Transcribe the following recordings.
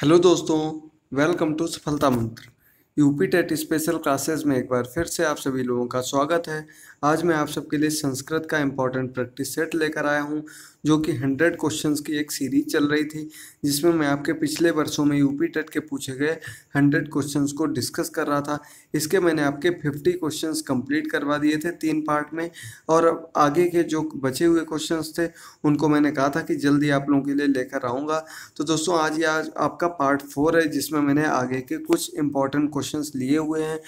hello दोस्तों welcome to सफलता मंत्र यूपी टेट स्पेशल क्लासेस में एक बार फिर से आप सभी लोगों का स्वागत है आज मैं आप सबके लिए संस्कृत का इम्पोर्टेंट प्रैक्टिस सेट लेकर आया हूँ जो कि हंड्रेड क्वेश्चन की एक सीरीज चल रही थी जिसमें मैं आपके पिछले वर्षों में यूपी टेट के पूछे गए हंड्रेड क्वेश्चन को डिस्कस कर रहा था इसके मैंने आपके फिफ्टी क्वेश्चन कंप्लीट करवा दिए थे तीन पार्ट में और आगे के जो बचे हुए क्वेश्चन थे उनको मैंने कहा था कि जल्दी आप लोगों के लिए लेकर आऊँगा तो दोस्तों आज ये आज आपका पार्ट फोर है जिसमें मैंने आगे के कुछ इंपॉर्टेंट क्वेश्चन लिए हुए हैं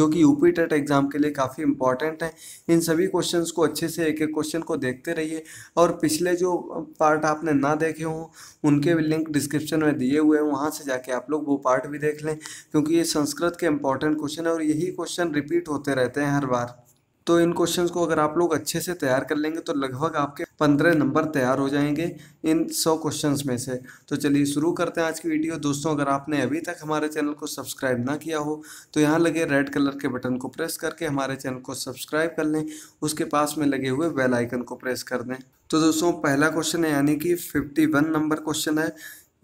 जो कि यूपी टेट एग्ज़ाम के लिए काफ़ी इंपॉर्टेंट हैं इन सभी क्वेश्चन को अच्छे से एक एक क्वेश्चन को देखते रहिए और पिछले जो वीडियो पार्ट आपने ना देखे हों उनके भी लिंक डिस्क्रिप्शन में दिए हुए हैं वहाँ से जाके आप लोग वो पार्ट भी देख लें क्योंकि ये संस्कृत के इंपॉर्टेंट क्वेश्चन है और यही क्वेश्चन रिपीट होते रहते हैं हर बार तो इन क्वेश्चंस को अगर आप लोग अच्छे से तैयार कर लेंगे तो लगभग आपके पंद्रह नंबर तैयार हो जाएंगे इन सौ क्वेश्चन में से तो चलिए शुरू करते हैं आज की वीडियो दोस्तों अगर आपने अभी तक हमारे चैनल को सब्सक्राइब ना किया हो तो यहाँ लगे रेड कलर के बटन को प्रेस करके हमारे चैनल को सब्सक्राइब कर लें उसके पास में लगे हुए बेल आइकन को प्रेस कर दें तो दोस्तों पहला क्वेश्चन है यानी कि फिफ्टी वन नंबर क्वेश्चन है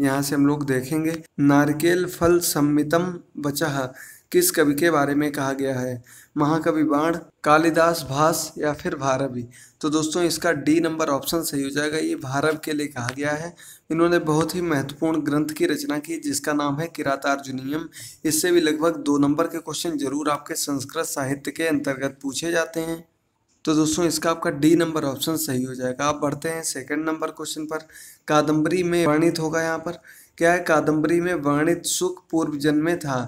यहाँ से हम लोग देखेंगे नारिकेल फल सम्मितम बचा किस कवि के बारे में कहा गया है महाकवि बाण कालिदास भास या फिर भारवी तो दोस्तों इसका डी नंबर ऑप्शन सही हो जाएगा ये भारव के लिए कहा गया है इन्होंने बहुत ही महत्वपूर्ण ग्रंथ की रचना की जिसका नाम है किरातार्जुनियम इससे भी लगभग दो नंबर के क्वेश्चन जरूर आपके संस्कृत साहित्य के अंतर्गत पूछे जाते हैं तो दोस्तों इसका आपका डी नंबर ऑप्शन सही हो जाएगा आप बढ़ते हैं सेकंड नंबर क्वेश्चन पर कादम्बरी में वर्णित होगा यहाँ पर क्या है कादम्बरी में वर्णित सुख पूर्व जन्मे था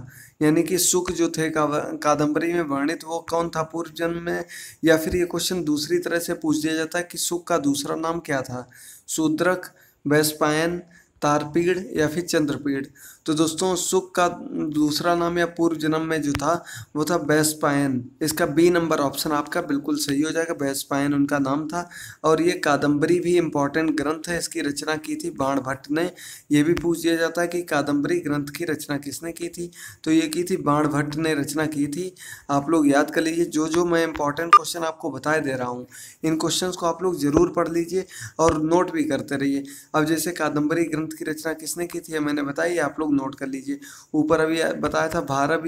यानी कि सुख जो थे कादंबरी में वर्णित वो कौन था पूर्व जन्म में या फिर ये क्वेश्चन दूसरी तरह से पूछ दिया जाता है कि सुख का दूसरा नाम क्या था शूद्रक वैश्पायन तारपीड़ या फिर चंद्रपीड़ तो दोस्तों सुख का दूसरा नाम या पूर्व जन्म में जो था वो था बैसपायन इसका बी नंबर ऑप्शन आपका बिल्कुल सही हो जाएगा बैसपायन उनका नाम था और ये कादंबरी भी इम्पॉर्टेंट ग्रंथ है इसकी रचना की थी बाण भट्ट ने यह भी पूछ दिया जाता है कि कादम्बरी ग्रंथ की रचना किसने की थी तो ये की थी बाण भट्ट ने रचना की थी आप लोग याद कर लीजिए जो जो मैं इंपॉर्टेंट क्वेश्चन आपको बताए दे रहा हूँ इन क्वेश्चन को आप लोग ज़रूर पढ़ लीजिए और नोट भी करते रहिए अब जैसे कादम्बरी ग्रंथ ग्रंथ की रचना किसने की थी मैंने बताई आप लोग नोट कर लीजिए ऊपर अभी बताया था भारत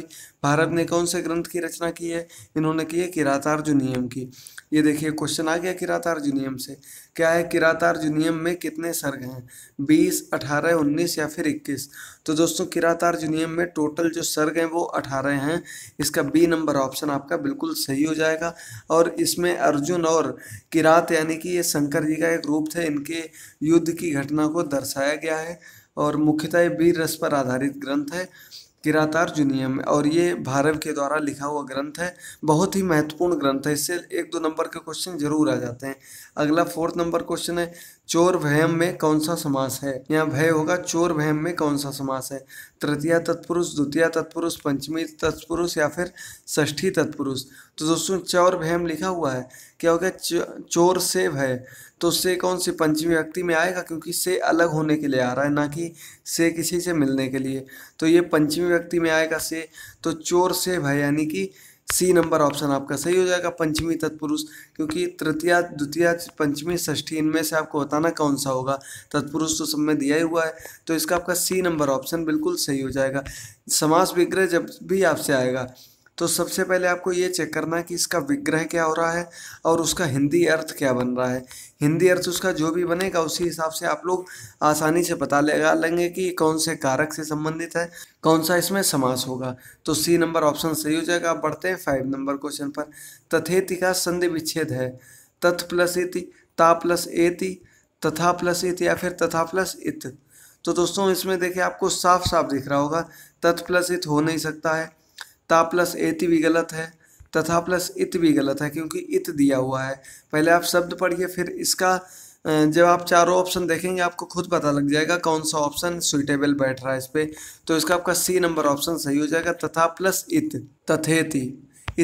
भारत ने कौन से ग्रंथ की रचना की है इन्होंने की है किरातार्जुनियम की ये देखिए क्वेश्चन आ गया किरातार्जुनियम से क्या है किरातार जुनियम में कितने सर्ग हैं बीस अठारह उन्नीस या फिर इक्कीस तो दोस्तों किरातार जुनियम में टोटल जो सर्ग हैं वो अठारह हैं इसका बी नंबर ऑप्शन आपका बिल्कुल सही हो जाएगा और इसमें अर्जुन और किरात यानी कि ये शंकर जी का एक रूप थे इनके युद्ध की घटना को दर्शाया गया है और मुख्यतः वीर रस पर आधारित ग्रंथ है किरातार्जुनियम और ये भारव के द्वारा लिखा हुआ ग्रंथ है बहुत ही महत्वपूर्ण ग्रंथ है इससे एक दो नंबर के क्वेश्चन जरूर आ जाते हैं अगला फोर्थ नंबर क्वेश्चन है चोर भयम में कौन सा समास है यहाँ भय होगा चोर भयम में कौन सा समास है तृतीय तत्पुरुष द्वितीय तत्पुरुष पंचमी तत्पुरुष या फिर षष्ठी तत्पुरुष तो दोस्तों चोर भयम लिखा हुआ है क्या हो गया चोर सेव है तो से कौन सी पंचमी व्यक्ति में आएगा क्योंकि से अलग होने के लिए आ रहा है ना कि से किसी से मिलने के लिए तो ये पंचमी व्यक्ति में आएगा से तो चोर सेव है यानी कि सी नंबर ऑप्शन आपका सही हो जाएगा पंचमी तत्पुरुष क्योंकि तृतीय द्वितीय पंचमी षष्ठी इनमें से आपको बताना कौन सा होगा तत्पुरुष तो सब में दिया ही हुआ है तो इसका आपका सी नंबर ऑप्शन बिल्कुल सही हो जाएगा समास विग्रह जब भी आपसे आएगा तो सबसे पहले आपको ये चेक करना है कि इसका विग्रह क्या हो रहा है और उसका हिंदी अर्थ क्या बन रहा है हिंदी अर्थ उसका जो भी बनेगा उसी हिसाब से आप लोग आसानी से पता लगा लेंगे कि कौन से कारक से संबंधित है कौन सा इसमें समास होगा तो सी नंबर ऑप्शन सही हो जाएगा आप बढ़ते हैं फाइव नंबर क्वेश्चन पर तथेति का संधि विच्छेद है तथ प्लस इति ता प्लस एति तथा प्लस इति या फिर तथा प्लस इत तो दोस्तों इसमें देखिए आपको साफ साफ दिख रहा होगा तथ प्लस इत हो नहीं सकता है ता प्लस एति भी गलत है तथा प्लस इत भी गलत है क्योंकि इत दिया हुआ है पहले आप शब्द पढ़िए फिर इसका जब आप चारों ऑप्शन देखेंगे आपको खुद पता लग जाएगा कौन सा ऑप्शन सुइटेबल बैठ रहा है इस पर तो इसका आपका सी नंबर ऑप्शन सही हो जाएगा तथा प्लस इत तथेति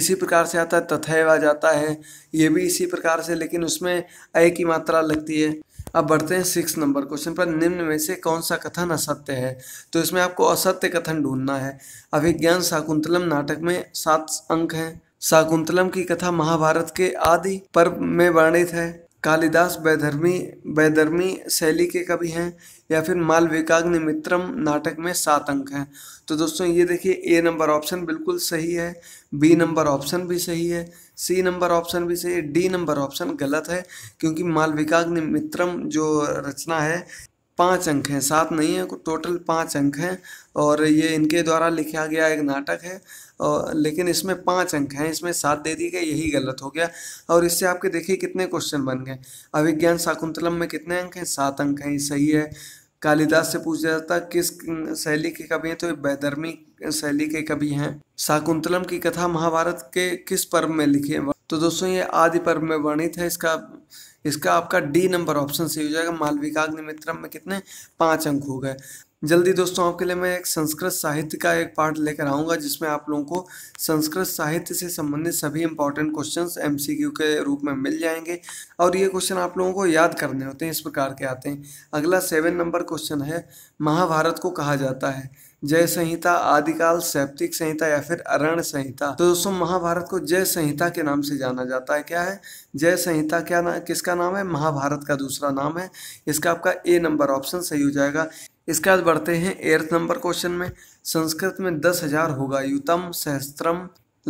इसी प्रकार से आता है तथैव आ जाता है ये भी इसी प्रकार से लेकिन उसमें अ की मात्रा लगती है अब बढ़ते हैं सिक्स नंबर क्वेश्चन पर निम्न में से कौन सा कथन असत्य है तो इसमें आपको असत्य कथन ढूंढना है अभिज्ञान शाकुंतलम नाटक में सात अंक हैं शाकुंतलम की कथा महाभारत के आदि पर्व में वर्णित है कालिदास बैधर्मी बैधर्मी शैली के कवि हैं या फिर मालविकाग्नि मित्रम नाटक में सात अंक हैं तो दोस्तों ये देखिए ए नंबर ऑप्शन बिल्कुल सही है बी नंबर ऑप्शन भी सही है सी नंबर ऑप्शन भी सही है डी नंबर ऑप्शन गलत है क्योंकि मालविकाग्नि मित्रम जो रचना है पाँच अंक हैं सात नहीं है टोटल पाँच अंक हैं और ये इनके द्वारा लिखा गया एक नाटक है और लेकिन इसमें पाँच अंक हैं इसमें सात दे दिए गए यही गलत हो गया और इससे आपके देखिए कितने क्वेश्चन बन गए अभिज्ञान शाकुंतलम में कितने अंक हैं सात अंक हैं सही है कालिदास से पूछा जाता किस शैली के कवि हैं तो ये बैदर्मी शैली के कवि हैं शाकुंतलम की कथा महाभारत के किस पर्व में लिखी है तो दोस्तों ये आदि पर्व में वर्णित है इसका इसका आपका डी नंबर ऑप्शन सही हो जाएगा मालविकाग्नि मित्रम में कितने पाँच अंक हो गए जल्दी दोस्तों आपके लिए मैं एक संस्कृत साहित्य का एक पार्ट लेकर आऊँगा जिसमें आप लोगों को संस्कृत साहित्य से संबंधित सभी इंपॉर्टेंट क्वेश्चंस एमसीक्यू के रूप में मिल जाएंगे और ये क्वेश्चन आप लोगों को याद करने होते हैं इस प्रकार के आते हैं अगला सेवन नंबर क्वेश्चन है महाभारत को कहा जाता है जय संहिता आदिकाल सैप्तिक संहिता या फिर अरण संहिता तो दोस्तों महाभारत को जय संहिता के नाम से जाना जाता है क्या है जय संहिता क्या ना किसका नाम है महाभारत का दूसरा नाम है इसका आपका ए नंबर ऑप्शन सही हो जाएगा इसके बाद बढ़ते हैं एर्थ नंबर क्वेश्चन में संस्कृत में दस हजार होगा युतम सहस्त्रम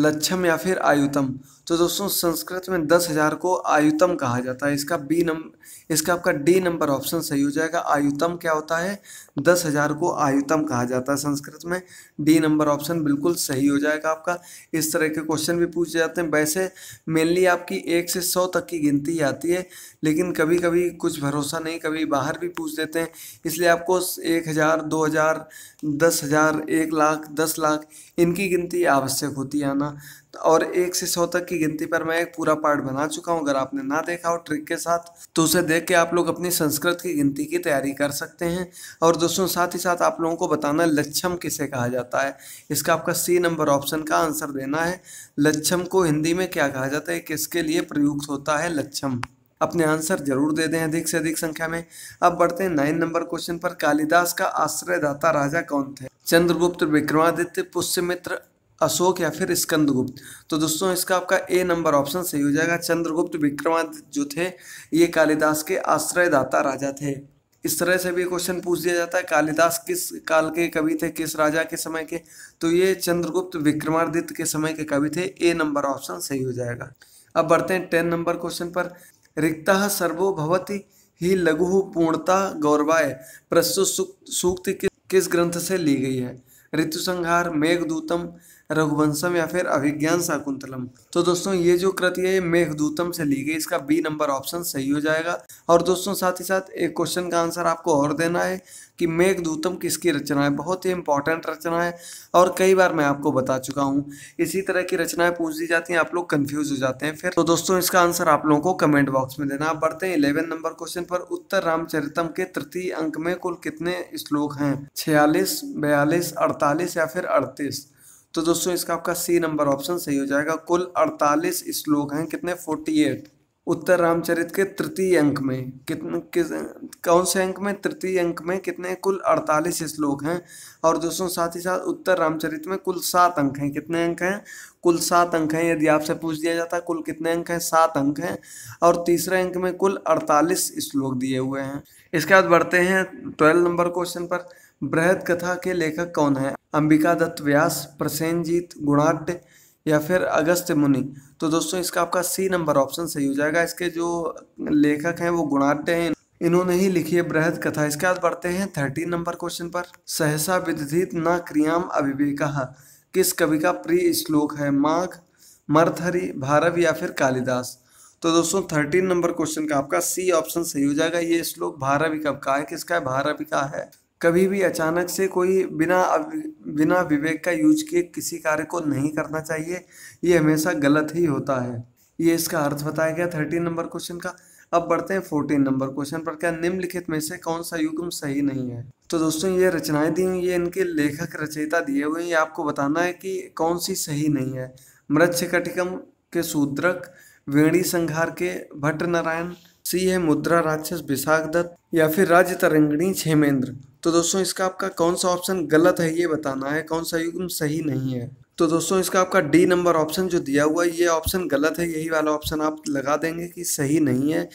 लक्षम या फिर आयुतम तो दोस्तों संस्कृत में दस हजार को आयुतम कहा जाता है इसका बी नंबर इसका आपका डी नंबर ऑप्शन सही हो जाएगा आयुतम क्या होता है दस हजार को आयुतम कहा जाता है संस्कृत में डी नंबर ऑप्शन बिल्कुल सही हो जाएगा आपका इस तरह के क्वेश्चन भी पूछे जाते हैं वैसे मेनली आपकी एक से सौ तक की गिनती आती है लेकिन कभी कभी कुछ भरोसा नहीं कभी बाहर भी पूछ देते हैं इसलिए आपको एक हज़ार दो हज़ार दस हज़ार एक लाख दस लाख इनकी गिनती आवश्यक होती है आना और एक से सौ तक की गिनती पर मैं एक पूरा पार्ट बना चुका हूँ अगर आपने ना देखा हो ट्रिक के साथ तो उसे देख के आप लोग अपनी संस्कृत की गिनती की तैयारी कर सकते हैं और दोस्तों साथ ही साथ आप लोगों को बताना लच्छम किसे कहा जाता है इसका आपका सी नंबर ऑप्शन का आंसर देना है लच्छम को हिंदी में क्या कहा जाता है किसके लिए प्रयुक्त होता है लच्छम अपने आंसर जरूर दे दें अधिक से अधिक संख्या में अब बढ़ते हैं नाइन नंबर क्वेश्चन पर कालिदास का आश्रयदाता राजा कौन थे चंद्रगुप्त विक्रमादित्य पुष्यमित्र अशोक या फिर स्कंदगुप्त तो दोस्तों इसका आपका ए नंबर ऑप्शन सही हो जाएगा चंद्रगुप्त विक्रमादित्य जो थे ये कालिदास के आश्रयदाता राजा थे इस तरह से भी क्वेश्चन पूछ दिया जाता है कालिदास किस काल के कवि थे किस राजा के समय के तो ये चंद्रगुप्त विक्रमादित्य के समय के कवि थे ए नंबर ऑप्शन सही हो जाएगा अब बढ़ते हैं टेन नंबर क्वेश्चन पर रिक्ता सर्वो भवती ही लघु पूर्णता गौरवाय प्रस्तुत सूक्त किस ग्रंथ से ली गई है ऋतुसंहार मेघदूतम रघुवंशम या फिर अभिज्ञान शाकुंतलम तो दोस्तों ये जो कृति है ये मेघदूतम से ली गई इसका बी नंबर ऑप्शन सही हो जाएगा और दोस्तों साथ ही साथ एक क्वेश्चन का आंसर आपको और देना है कि मेघदूतम किसकी रचना है बहुत ही इंपॉर्टेंट रचना है और कई बार मैं आपको बता चुका हूँ इसी तरह की रचनाएं पूछ दी जाती हैं आप लोग कन्फ्यूज हो जाते हैं फिर तो दोस्तों इसका आंसर आप लोगों को कमेंट बॉक्स में देना आप बढ़ते हैं इलेवन नंबर क्वेश्चन पर उत्तर रामचरितम के तृतीय अंक में कुल कितने श्लोक हैं छियालीस बयालीस अड़तालीस या फिर अड़तीस तो दोस्तों इसका आपका सी नंबर ऑप्शन सही हो जाएगा कुल 48 श्लोक हैं कितने 48 उत्तर रामचरित के तृतीय अंक में कितने किस कौन से अंक में तृतीय अंक में कितने कुल 48 श्लोक हैं और दोस्तों साथ ही साथ उत्तर रामचरित में कुल सात अंक हैं कितने अंक हैं कुल सात अंक हैं यदि आपसे पूछ दिया जाता कुल कितने अंक हैं सात अंक हैं और तीसरे अंक में कुल अड़तालीस श्लोक दिए हुए हैं इसके बाद बढ़ते हैं ट्वेल्व नंबर क्वेश्चन पर बृहद कथा के लेखक कौन हैं अंबिका दत्त व्यास प्रसेंजीत गुणाट्य या फिर अगस्त मुनि तो दोस्तों इसका आपका सी नंबर ऑप्शन सही हो जाएगा इसके जो लेखक हैं वो गुणाट्य हैं इन्होंने ही लिखी है बृहद कथा इसके बाद बढ़ते हैं थर्टीन नंबर क्वेश्चन पर सहसा विदधित न क्रियाम अविवेका किस कवि का प्रिय श्लोक है माघ मरथरी भारव या फिर कालिदास तो दोस्तों थर्टीन नंबर क्वेश्चन का आपका सी ऑप्शन सही हो जाएगा ये श्लोक भारवी कब का है किसका है भारवी का है कभी भी अचानक से कोई बिना बिना विवेक का यूज किए किसी कार्य को नहीं करना चाहिए ये हमेशा गलत ही होता है ये इसका अर्थ बताया गया थर्टीन नंबर क्वेश्चन का अब बढ़ते हैं फोर्टीन नंबर क्वेश्चन पर क्या निम्नलिखित में से कौन सा युग्म सही नहीं है तो दोस्तों ये रचनाएं दी हुई ये इनके लेखक रचयिता दिए हुए ये आपको बताना है कि कौन सी सही नहीं है मृत्स्य के सूत्रक वेणी संहार के भट्ट नारायण सी है मुद्रा राक्षस विशाख दत्त या फिर राज्य तरंगणी क्षेमेंद्र तो दोस्तों इसका आपका कौन सा ऑप्शन गलत है ये बताना है कौन सा युग्म सही नहीं है तो दोस्तों इसका आपका डी नंबर ऑप्शन जो दिया हुआ है ये ऑप्शन गलत है यही वाला ऑप्शन आप लगा देंगे कि सही नहीं है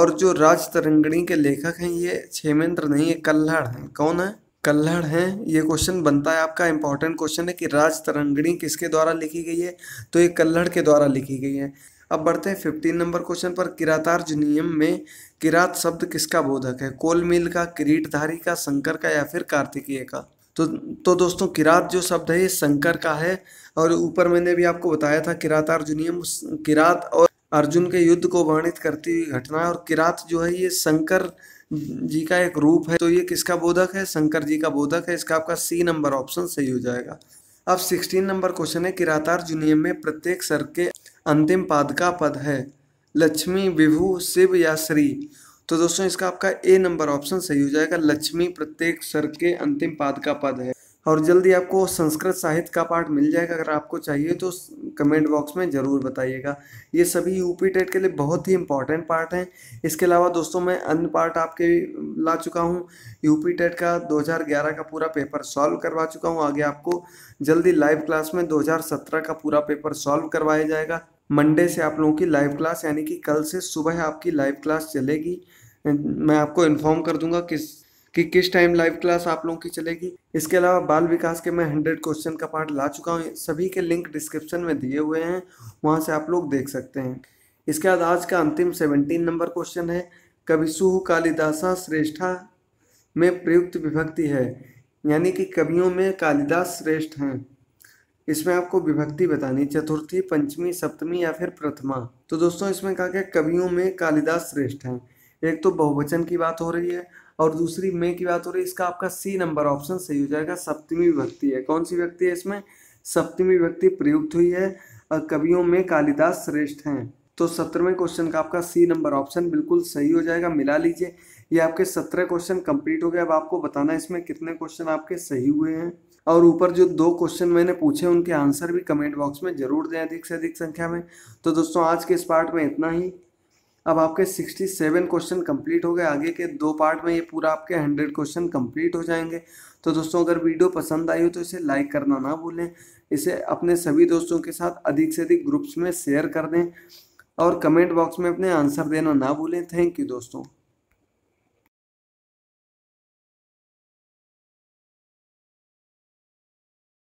और जो राज तरंगणी के लेखक हैं ये क्षेमेंद्र नहीं है कल्हड़ हैं कौन है कल्हड़ हैं ये क्वेश्चन बनता है आपका इंपॉर्टेंट क्वेश्चन है कि राज तरंगणी किसके द्वारा लिखी गई है तो ये कल्हड़ के द्वारा लिखी गई है अब बढ़ते हैं फिफ्टीन नंबर क्वेश्चन पर किरातार्ज नियम में किरात शब्द किसका बोधक है मिल का किरीटधारी का शंकर का या फिर कार्तिकीय का तो तो दोस्तों किरात जो शब्द है ये शंकर का है और ऊपर मैंने भी आपको बताया था किरात अर्जुनियम किरात और अर्जुन के युद्ध को वर्णित करती हुई घटना है और किरात जो है ये शंकर जी का एक रूप है तो ये किसका बोधक है शंकर जी का बोधक है इसका आपका सी नंबर ऑप्शन सही हो जाएगा अब सिक्सटीन नंबर क्वेश्चन है किरातार्जुनियम में प्रत्येक सर के अंतिम पाद का पद है लक्ष्मी विभु शिव या श्री तो दोस्तों इसका आपका ए नंबर ऑप्शन सही हो जाएगा लक्ष्मी प्रत्येक सर के अंतिम पाद का पद है और जल्दी आपको संस्कृत साहित्य का पार्ट मिल जाएगा अगर आपको चाहिए तो कमेंट बॉक्स में ज़रूर बताइएगा ये सभी यूपी टेट के लिए बहुत ही इंपॉर्टेंट पार्ट हैं इसके अलावा दोस्तों मैं अन्य पार्ट आपके ला चुका हूँ यूपी टेट का 2011 का पूरा पेपर सॉल्व करवा चुका हूँ आगे आपको जल्दी लाइव क्लास में दो का पूरा पेपर सॉल्व करवाया जाएगा मंडे से आप लोगों की लाइव क्लास यानी कि कल से सुबह आपकी लाइव क्लास चलेगी मैं आपको इन्फॉर्म कर दूंगा किस कि किस टाइम लाइव क्लास आप लोगों की चलेगी इसके अलावा बाल विकास के मैं हंड्रेड क्वेश्चन का पार्ट ला चुका हूँ सभी के लिंक डिस्क्रिप्शन में दिए हुए हैं वहाँ से आप लोग देख सकते हैं इसके बाद आज का अंतिम सेवनटीन नंबर क्वेश्चन है सुह कालिदासा श्रेष्ठा में प्रयुक्त विभक्ति है यानी कि कवियों में कालिदास श्रेष्ठ हैं इसमें आपको विभक्ति बतानी चतुर्थी पंचमी सप्तमी या फिर प्रथमा तो दोस्तों इसमें कहा गया कवियों में कालिदास श्रेष्ठ हैं एक तो बहुवचन की बात हो रही है और दूसरी में की बात हो रही है इसका आपका सी नंबर ऑप्शन सही हो जाएगा सप्तमी विभक्ति है कौन सी व्यक्ति है इसमें सप्तमी विभक्ति प्रयुक्त हुई है और कवियों में कालिदास श्रेष्ठ हैं तो सत्रहवें क्वेश्चन का आपका सी नंबर ऑप्शन बिल्कुल सही हो जाएगा मिला लीजिए ये आपके सत्रह क्वेश्चन कंप्लीट हो गए अब आपको बताना है इसमें कितने क्वेश्चन आपके सही हुए हैं और ऊपर जो दो क्वेश्चन मैंने पूछे उनके आंसर भी कमेंट बॉक्स में ज़रूर दें अधिक से अधिक संख्या में तो दोस्तों आज के इस पार्ट में इतना ही अब आपके 67 क्वेश्चन कंप्लीट हो गए आगे के दो पार्ट में ये पूरा आपके 100 क्वेश्चन कंप्लीट हो जाएंगे तो दोस्तों अगर वीडियो पसंद आई हो तो इसे लाइक करना ना भूलें इसे अपने सभी दोस्तों के साथ अधिक से अधिक ग्रुप्स में शेयर कर दें और कमेंट बॉक्स में अपने आंसर देना ना भूलें थैंक यू दोस्तों